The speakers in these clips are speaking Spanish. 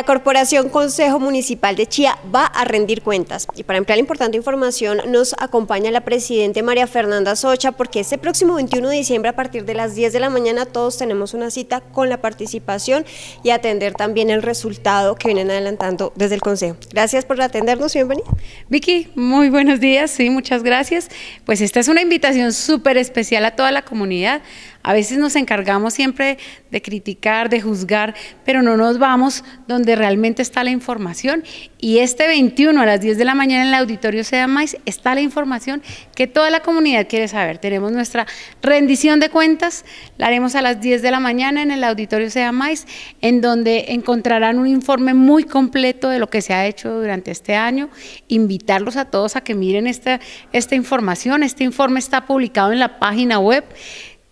La Corporación Consejo Municipal de Chía va a rendir cuentas. Y para emplear importante información nos acompaña la Presidente María Fernanda Socha porque este próximo 21 de diciembre a partir de las 10 de la mañana todos tenemos una cita con la participación y atender también el resultado que vienen adelantando desde el Consejo. Gracias por atendernos, bienvenida. Vicky, muy buenos días, sí, muchas gracias. Pues esta es una invitación súper especial a toda la comunidad a veces nos encargamos siempre de criticar, de juzgar, pero no nos vamos donde realmente está la información. Y este 21 a las 10 de la mañana en el auditorio MAIS está la información que toda la comunidad quiere saber. Tenemos nuestra rendición de cuentas, la haremos a las 10 de la mañana en el auditorio MAIS, en donde encontrarán un informe muy completo de lo que se ha hecho durante este año. Invitarlos a todos a que miren esta, esta información. Este informe está publicado en la página web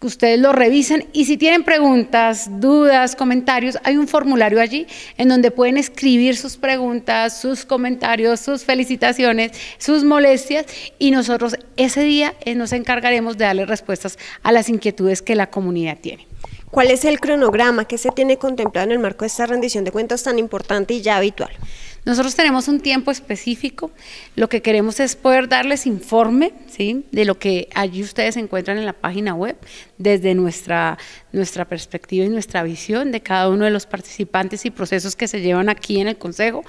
que ustedes lo revisen y si tienen preguntas, dudas, comentarios, hay un formulario allí en donde pueden escribir sus preguntas, sus comentarios, sus felicitaciones, sus molestias y nosotros ese día eh, nos encargaremos de darle respuestas a las inquietudes que la comunidad tiene. ¿Cuál es el cronograma que se tiene contemplado en el marco de esta rendición de cuentas tan importante y ya habitual? Nosotros tenemos un tiempo específico, lo que queremos es poder darles informe ¿sí? de lo que allí ustedes encuentran en la página web, desde nuestra nuestra perspectiva y nuestra visión de cada uno de los participantes y procesos que se llevan aquí en el Consejo.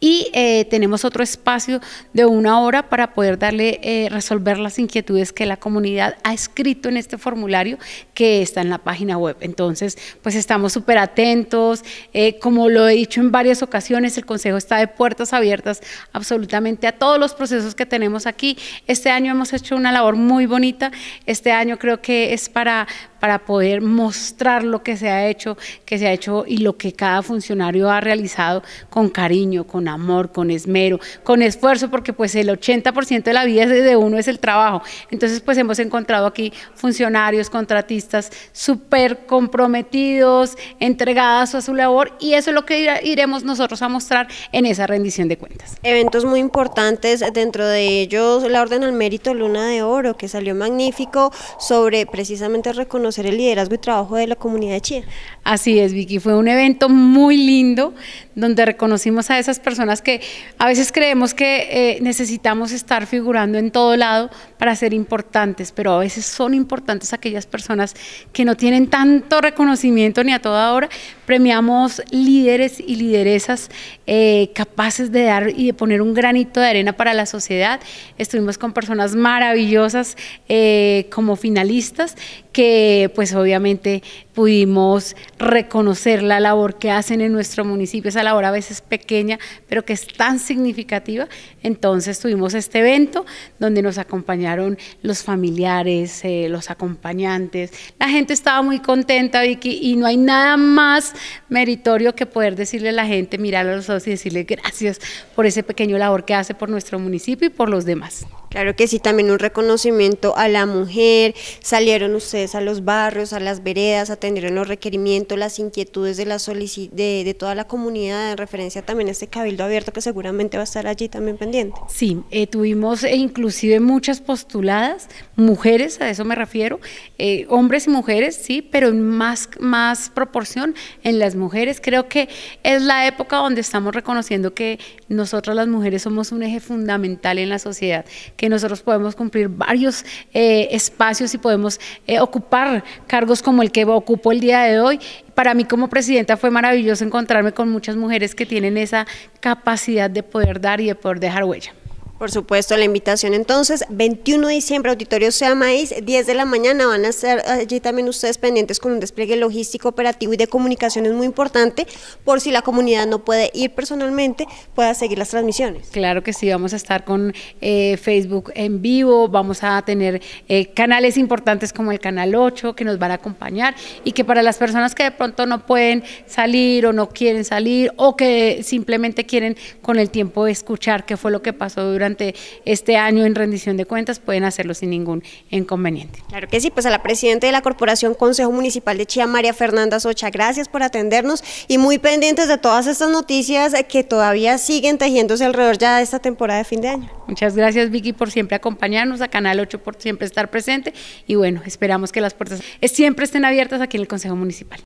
Y eh, tenemos otro espacio de una hora para poder darle, eh, resolver las inquietudes que la comunidad ha escrito en este formulario que está en la página web. Entonces, pues estamos súper atentos. Eh, como lo he dicho en varias ocasiones, el Consejo está de puertas abiertas absolutamente a todos los procesos que tenemos aquí. Este año hemos hecho una labor muy bonita. Este año creo que es para para poder mostrar lo que se ha hecho, que se ha hecho y lo que cada funcionario ha realizado con cariño, con amor, con esmero, con esfuerzo, porque pues el 80% de la vida de uno es el trabajo. Entonces pues hemos encontrado aquí funcionarios, contratistas súper comprometidos, entregados a su labor y eso es lo que iremos nosotros a mostrar en esa rendición de cuentas. Eventos muy importantes, dentro de ellos la Orden al Mérito Luna de Oro, que salió magnífico sobre precisamente reconocer ser el liderazgo y trabajo de la comunidad de Chía. Así es, Vicky, fue un evento muy lindo donde reconocimos a esas personas que a veces creemos que eh, necesitamos estar figurando en todo lado para ser importantes, pero a veces son importantes aquellas personas que no tienen tanto reconocimiento ni a toda hora. Premiamos líderes y lideresas eh, capaces de dar y de poner un granito de arena para la sociedad. Estuvimos con personas maravillosas eh, como finalistas que pues obviamente pudimos reconocer la labor que hacen en nuestro municipio, esa labor a veces pequeña, pero que es tan significativa. Entonces tuvimos este evento donde nos acompañaron los familiares, eh, los acompañantes, la gente estaba muy contenta, Vicky, y no hay nada más meritorio que poder decirle a la gente, mirar a los ojos y decirle gracias por ese pequeño labor que hace por nuestro municipio y por los demás. Claro que sí, también un reconocimiento a la mujer, salieron ustedes a los barrios, a las veredas, a tendrían los requerimientos, las inquietudes de, la de, de, toda la comunidad en referencia también a este cabildo abierto que seguramente va a estar allí también pendiente. Sí, eh, tuvimos eh, inclusive muchas postuladas, mujeres, a eso me refiero, eh, hombres y mujeres, sí, pero en más, más proporción en las mujeres. Creo que es la época donde estamos reconociendo que nosotras las mujeres somos un eje fundamental en la sociedad, que nosotros podemos cumplir varios espacios y podemos ocupar cargos como el que va ocupo el día de hoy. Para mí como presidenta fue maravilloso encontrarme con muchas mujeres que tienen esa capacidad de poder dar y de poder dejar huella. Por supuesto, la invitación entonces, 21 de diciembre, Auditorio Sea Maíz, 10 de la mañana, van a estar allí también ustedes pendientes con un despliegue logístico, operativo y de comunicaciones muy importante, por si la comunidad no puede ir personalmente, pueda seguir las transmisiones. Claro que sí, vamos a estar con eh, Facebook en vivo, vamos a tener eh, canales importantes como el Canal 8 que nos van a acompañar y que para las personas que de pronto no pueden salir o no quieren salir o que simplemente quieren con el tiempo escuchar qué fue lo que pasó durante este año en rendición de cuentas, pueden hacerlo sin ningún inconveniente. Claro que sí, pues a la presidenta de la Corporación Consejo Municipal de Chía, María Fernanda Socha, gracias por atendernos y muy pendientes de todas estas noticias que todavía siguen tejiéndose alrededor ya de esta temporada de fin de año. Muchas gracias Vicky por siempre acompañarnos, a Canal 8 por siempre estar presente y bueno, esperamos que las puertas siempre estén abiertas aquí en el Consejo Municipal.